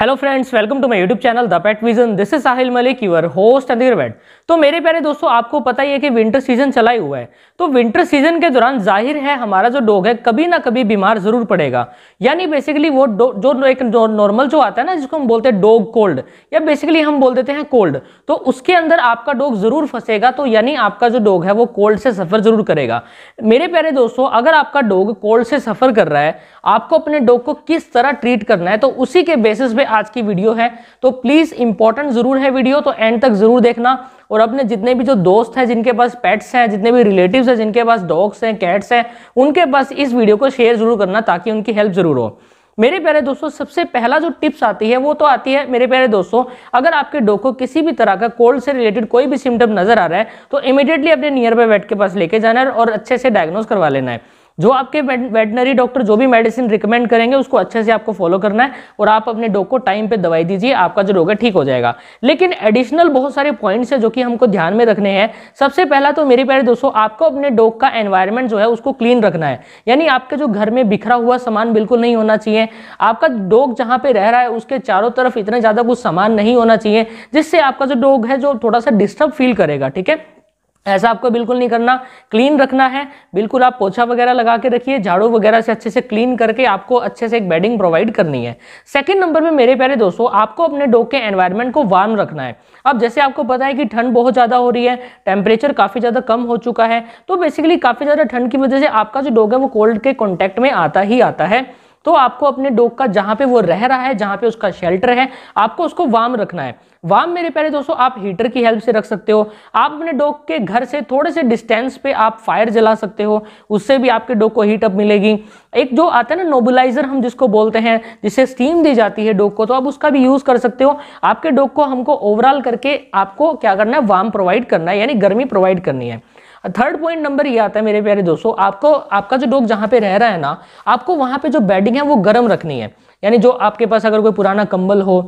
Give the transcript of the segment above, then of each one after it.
hello friends welcome to my YouTube channel the pet vision this is Sahil Malik your host and wait तो मेरे प्यारे दोस्तों आपको पता ही है कि विंटर सीजन चला ही हुआ है तो विंटर सीजन के दौरान जाहिर है हमारा जो डॉग है कभी ना कभी बीमार जरूर पड़ेगा यानी बेसिकली वो जो एक नॉर्मल जो आता है ना जिसको हम बोलते हैं डोग कोल्ड या बेसिकली हम बोल देते हैं कोल्ड तो उसके अंदर आपका डोग जरूर फंसेगा तो यानी आपका जो डोग है वो कोल्ड से सफर जरूर करेगा मेरे प्यारे दोस्तों अगर आपका डोग कोल्ड से सफर कर रहा है आपको अपने डोग को किस तरह ट्रीट करना है तो उसी के बेसिस पे पे आज की वीडियो है तो प्लीज़ इंपॉर्टेंट ज़रूर है वीडियो तो एंड तक ज़रूर देखना और अपने जितने भी जो दोस्त हैं जिनके पास पेट्स हैं जितने भी रिलेटिव्स हैं जिनके पास डॉग्स हैं कैट्स हैं उनके पास इस वीडियो को शेयर ज़रूर करना ताकि उनकी हेल्प ज़रूर हो मेरे प्यारे दोस्तों सबसे पहला जो टिप्स आती है वो तो आती है मेरे प्यारे दोस्तों अगर आपके डॉग को किसी भी तरह का कोल्ड से रिलेटेड कोई भी सिम्टम नजर आ रहा है तो इमीडिएटली अपने नियर बाय वेट के पास लेके जाना है और अच्छे से डायग्नोस करवा लेना है जो आपके वेटनरी डॉक्टर जो भी मेडिसिन रिकमेंड करेंगे उसको अच्छे से आपको फॉलो करना है और आप अपने डॉग को टाइम पे दवाई दीजिए आपका जो रोग है ठीक हो जाएगा लेकिन एडिशनल बहुत सारे पॉइंट्स है जो कि हमको ध्यान में रखने हैं सबसे पहला तो मेरे प्यारे दोस्तों आपको अपने डॉग का एनवायरमेंट जो है उसको क्लीन रखना है यानी आपके जो घर में बिखरा हुआ सामान बिल्कुल नहीं होना चाहिए आपका डॉग जहाँ पे रह रहा है उसके चारों तरफ इतना ज़्यादा कुछ सामान नहीं होना चाहिए जिससे आपका जो डॉग है जो थोड़ा सा डिस्टर्ब फील करेगा ठीक है ऐसा आपको बिल्कुल नहीं करना क्लीन रखना है बिल्कुल आप पोछा वगैरह लगा के रखिए झाड़ू वगैरह से अच्छे से क्लीन करके आपको अच्छे से एक बेडिंग प्रोवाइड करनी है सेकंड नंबर में मेरे प्यारे दोस्तों आपको अपने डॉग के एनवायरनमेंट को वार्म रखना है अब जैसे आपको पता है कि ठंड बहुत ज़्यादा हो रही है टेम्परेचर काफ़ी ज़्यादा कम हो चुका है तो बेसिकली काफ़ी ज़्यादा ठंड की वजह से आपका जो डोग है वो कोल्ड के कॉन्टैक्ट में आता ही आता है तो आपको अपने डॉग का जहां पे वो रह रहा है जहां पे उसका शेल्टर है आपको उसको वार्म रखना है वार्म मेरे प्यारे दोस्तों आप हीटर की हेल्प से रख सकते हो आप अपने डॉग के घर से थोड़े से डिस्टेंस पे आप फायर जला सकते हो उससे भी आपके डॉग को हीटअप मिलेगी एक जो आता है ना नोबलाइजर हम जिसको बोलते हैं जिससे स्टीम दी जाती है डॉग को तो आप उसका भी यूज कर सकते हो आपके डॉग को हमको ओवरऑल करके आपको क्या करना है वार्म प्रोवाइड करना है यानी गर्मी प्रोवाइड करनी है थर्ड पॉइंट नंबर ये आता है मेरे प्यारे दोस्तों आपको आपका जो डॉग जहाँ पे रह रहा है ना आपको वहाँ पे जो बेडिंग है वो गर्म रखनी है यानी जो आपके पास अगर कोई पुराना कंबल हो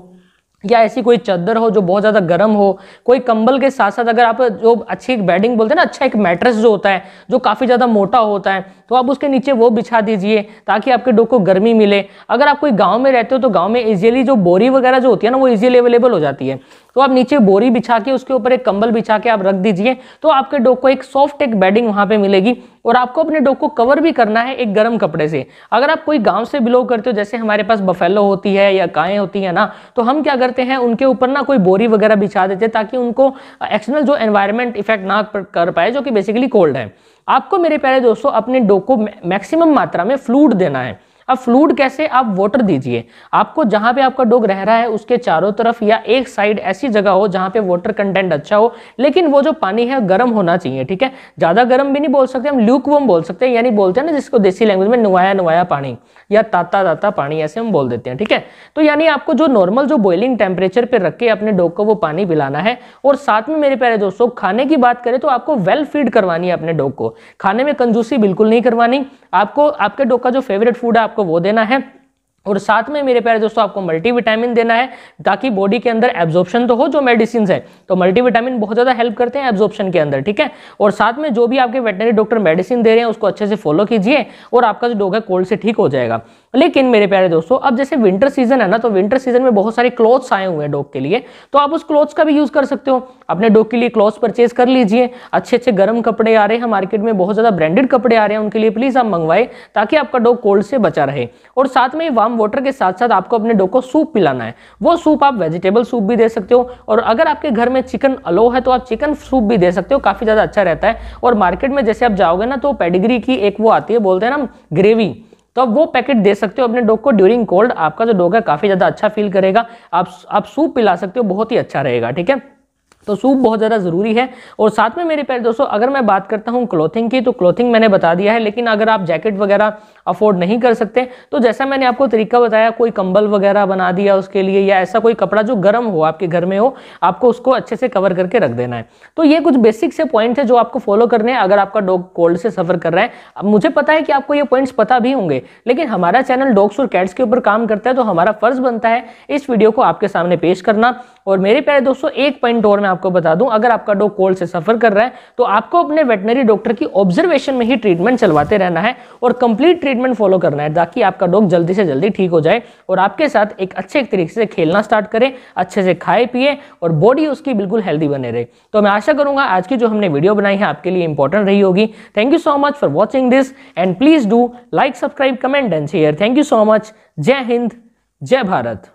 या ऐसी कोई चादर हो जो बहुत ज़्यादा गर्म हो कोई कंबल के साथ साथ अगर आप जो अच्छी एक बेडिंग बोलते हैं ना अच्छा एक मैट्रेस जो होता है जो काफ़ी ज़्यादा मोटा होता है तो आप उसके नीचे वो बिछा दीजिए ताकि आपके डॉग को गर्मी मिले अगर आप कोई गाँव में रहते हो तो गाँव में ईजिली जो बोरी वगैरह जो होती है ना वो ईजिली अवेलेबल हो जाती है तो आप नीचे बोरी बिछा के उसके ऊपर एक कंबल बिछा के आप रख दीजिए तो आपके डॉग को एक सॉफ्ट एक बेडिंग वहां पे मिलेगी और आपको अपने डॉग को कवर भी करना है एक गर्म कपड़े से अगर आप कोई गांव से बिलोंग करते हो जैसे हमारे पास बफेलो होती है या गायें होती है ना तो हम क्या करते हैं उनके ऊपर ना कोई बोरी वगैरह बिछा देते हैं ताकि उनको एक्सटर्नल जो एनवायरमेंट इफेक्ट ना कर पाए जो कि बेसिकली कोल्ड है आपको मेरे प्यारे दोस्तों अपने डॉग को मैक्सिमम मात्रा में फ्लूड देना है अब फ्लूड कैसे आप वाटर दीजिए आपको जहां पे आपका डॉग रह रहा है उसके चारों तरफ या एक साइड ऐसी जगह हो जहां पे वाटर कंटेंट अच्छा हो लेकिन वो जो पानी है गर्म होना चाहिए ठीक है ज्यादा गर्म भी नहीं बोल सकते हम वम बोल सकते हैं यानी बोलते हैं ना जिसको देसी लैंग्वेज में नुआया नुआया पानी या ताता ताता पानी ऐसे हम बोल देते हैं ठीक है तो यानी आपको जो नॉर्मल जो बॉइलिंग टेम्परेचर पर रख के अपने डोग को वो पानी पिलाना है और साथ में मेरे प्यारे दोस्तों खाने की बात करें तो आपको वेल फीड करवानी है अपने डोग को खाने में कंजूसी बिल्कुल नहीं करवानी आपको आपके डोग का जो फेवरेट फूड है आपको वो देना है और साथ में मेरे प्यारे दोस्तों आपको मल्टीविटामिन देना है ताकि बॉडी के अंदर एब्जॉर्प्शन तो हो जो मेडिसिन है तो मल्टीविटामिन बहुत ज़्यादा हेल्प करते हैं एब्जॉर्प्शन के अंदर ठीक है और साथ में जो भी आपके वेटनरी डॉक्टर मेडिसिन दे रहे हैं उसको अच्छे से फॉलो कीजिए और आपका जो डॉग है कोल्ड से ठीक हो जाएगा लेकिन मेरे प्यारे दोस्तों अब जैसे विंटर सीजन है ना तो विंटर सीजन में बहुत सारे क्लॉथ्स आए हुए हैं डॉग के लिए तो आप उस क्लॉथ्स का भी यूज़ कर सकते हो अपने डॉग के लिए क्लॉथ्स परचेज कर लीजिए अच्छे अच्छे गर्म कपड़े आ रहे हैं मार्केट में बहुत ज़्यादा ब्रांडेड कपड़े आ रहे हैं उनके लिए प्लीज़ आप मंगवाए ताकि आपका डॉग कोल्ड से बचा रहे और साथ में वार्म वार्म वाटर के साथ साथ आपको अपने डो को सूप पिलाना है वो सूप आप वेजिटेबल सूप भी दे सकते हो और अगर आपके घर में चिकन अलो है तो आप चिकन सूप भी दे सकते हो काफ़ी ज़्यादा अच्छा रहता है और मार्केट में जैसे आप जाओगे ना तो पेडिग्री की एक वो आती है बोलते हैं ना ग्रेवी तो आप वो पैकेट दे सकते हो अपने डॉग को ड्यूरिंग कोल्ड आपका जो डॉग है काफ़ी ज़्यादा अच्छा फील करेगा आप आप सूप पिला सकते हो बहुत ही अच्छा रहेगा ठीक है तो सूप बहुत ज़्यादा ज़रूरी है और साथ में मेरे प्यारे दोस्तों अगर मैं बात करता हूँ क्लोथिंग की तो क्लोथिंग मैंने बता दिया है लेकिन अगर आप जैकेट वगैरह अफोर्ड नहीं कर सकते तो जैसा मैंने आपको तरीका बताया कोई कंबल वगैरह बना दिया उसके लिए या ऐसा कोई कपड़ा जो गर्म हो आपके घर में हो आपको उसको अच्छे से कवर करके रख देना है तो ये कुछ बेसिक से पॉइंट है जो आपको फॉलो करने हैं अगर आपका डॉग कोल्ड से सफ़र कर रहा है अब मुझे पता है कि आपको ये पॉइंट्स पता भी होंगे लेकिन हमारा चैनल डॉग्स और कैट्स के ऊपर काम करता है तो हमारा फर्ज बनता है इस वीडियो को आपके सामने पेश करना और मेरे प्यारे दोस्तों एक पॉइंट और मैं आपको बता दूं अगर आपका डॉग कोल्ड से सफर कर रहा है तो आपको अपने वेटनरी डॉक्टर की ऑब्जर्वेशन में ही ट्रीटमेंट चलवाते रहना है और कंप्लीट ट्रीटमेंट फॉलो करना है ताकि आपका डॉग जल्दी से जल्दी ठीक हो जाए और आपके साथ एक अच्छे तरीके से खेलना स्टार्ट करें अच्छे से खाए पिए और बॉडी उसकी बिल्कुल हेल्दी बने रहे तो मैं आशा करूंगा आज की जो हमने वीडियो बनाई है आपके लिए इंपॉर्टेंट रही होगी thank you so much for watching this and please do like subscribe comment and share thank you so much जय हिंद जय भारत